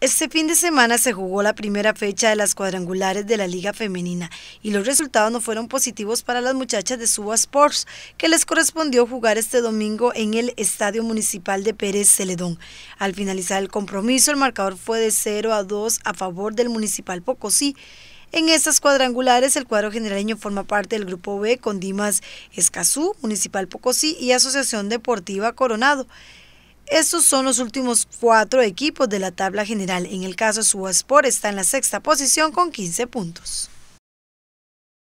Este fin de semana se jugó la primera fecha de las cuadrangulares de la Liga Femenina y los resultados no fueron positivos para las muchachas de Suba Sports, que les correspondió jugar este domingo en el Estadio Municipal de Pérez Celedón. Al finalizar el compromiso, el marcador fue de 0 a 2 a favor del Municipal Pocosí. En estas cuadrangulares, el cuadro generaleño forma parte del Grupo B con Dimas Escazú, Municipal Pocosí y Asociación Deportiva Coronado. Estos son los últimos cuatro equipos de la tabla general. En el caso, Suaspor está en la sexta posición con 15 puntos.